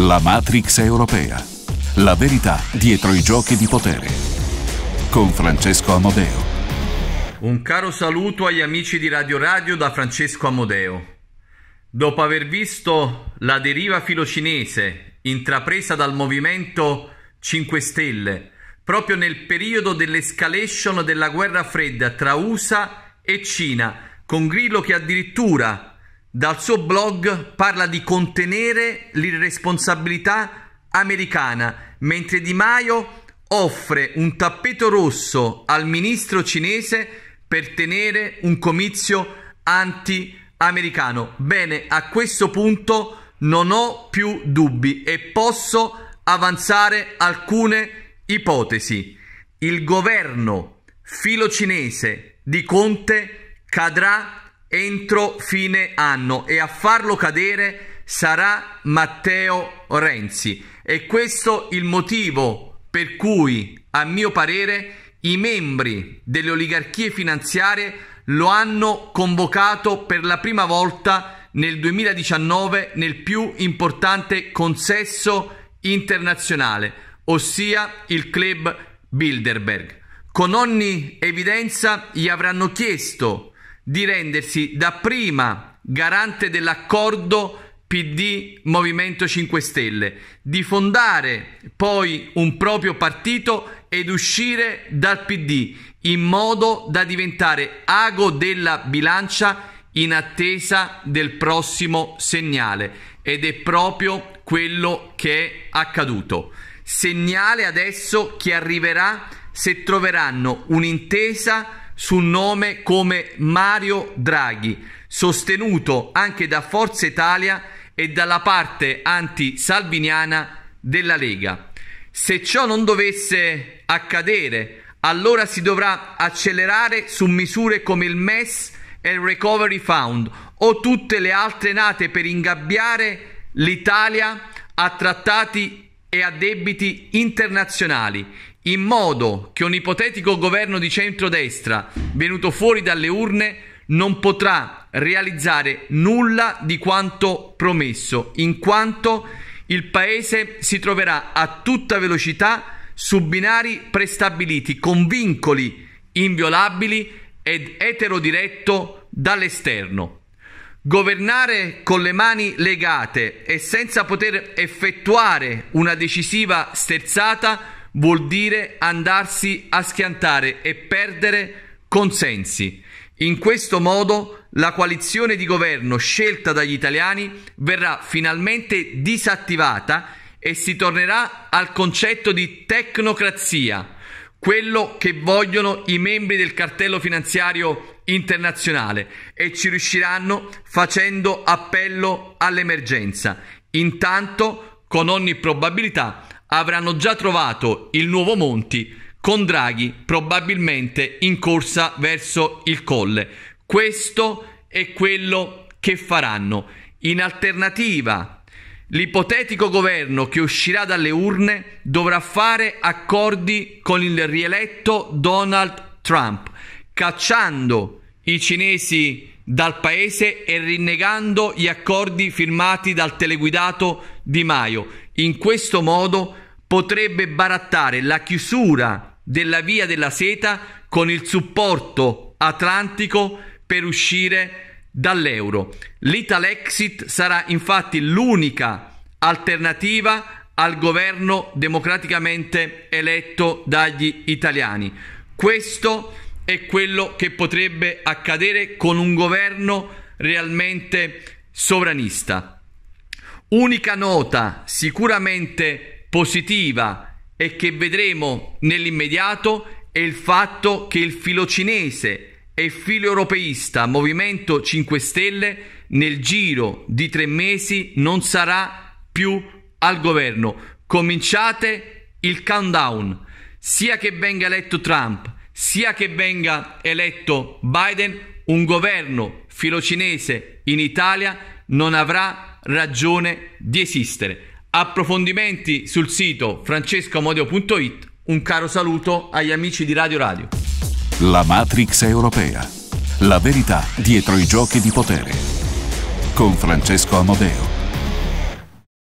La Matrix europea. La verità dietro i giochi di potere. Con Francesco Amodeo. Un caro saluto agli amici di Radio Radio da Francesco Amodeo. Dopo aver visto la deriva filocinese intrapresa dal Movimento 5 Stelle proprio nel periodo dell'escalation della guerra fredda tra USA e Cina, con Grillo che addirittura dal suo blog parla di contenere l'irresponsabilità americana, mentre Di Maio offre un tappeto rosso al ministro cinese per tenere un comizio anti-americano. Bene, a questo punto non ho più dubbi e posso avanzare alcune ipotesi. Il governo filocinese di Conte cadrà entro fine anno e a farlo cadere sarà Matteo Renzi. E questo il motivo per cui, a mio parere, i membri delle oligarchie finanziarie lo hanno convocato per la prima volta nel 2019 nel più importante consesso internazionale, ossia il club Bilderberg. Con ogni evidenza gli avranno chiesto di rendersi dapprima garante dell'accordo PD Movimento 5 Stelle, di fondare poi un proprio partito ed uscire dal PD in modo da diventare ago della bilancia in attesa del prossimo segnale ed è proprio quello che è accaduto. Segnale adesso che arriverà se troveranno un'intesa su un nome come Mario Draghi, sostenuto anche da Forza Italia e dalla parte anti-salviniana della Lega. Se ciò non dovesse accadere, allora si dovrà accelerare su misure come il MES e il Recovery Fund o tutte le altre nate per ingabbiare l'Italia a trattati e a debiti internazionali in modo che un ipotetico governo di centrodestra venuto fuori dalle urne non potrà realizzare nulla di quanto promesso, in quanto il Paese si troverà a tutta velocità su binari prestabiliti con vincoli inviolabili ed eterodiretto dall'esterno. Governare con le mani legate e senza poter effettuare una decisiva sterzata vuol dire andarsi a schiantare e perdere consensi. In questo modo la coalizione di governo scelta dagli italiani verrà finalmente disattivata e si tornerà al concetto di tecnocrazia, quello che vogliono i membri del cartello finanziario internazionale e ci riusciranno facendo appello all'emergenza. Intanto, con ogni probabilità, avranno già trovato il nuovo Monti con Draghi probabilmente in corsa verso il colle. Questo è quello che faranno. In alternativa, l'ipotetico governo che uscirà dalle urne dovrà fare accordi con il rieletto Donald Trump, cacciando i cinesi dal Paese e rinnegando gli accordi firmati dal teleguidato Di Maio. In questo modo potrebbe barattare la chiusura della via della seta con il supporto atlantico per uscire dall'euro. L'Italexit sarà infatti l'unica alternativa al governo democraticamente eletto dagli italiani. Questo è è quello che potrebbe accadere con un governo realmente sovranista. Unica nota sicuramente positiva e che vedremo nell'immediato è il fatto che il filo cinese e filo europeista Movimento 5 Stelle nel giro di tre mesi non sarà più al governo. Cominciate il countdown, sia che venga eletto Trump, sia che venga eletto Biden, un governo filocinese in Italia non avrà ragione di esistere. Approfondimenti sul sito francescomodeo.it. Un caro saluto agli amici di Radio Radio. La Matrix europea. La verità dietro i giochi di potere. Con Francesco Amodeo.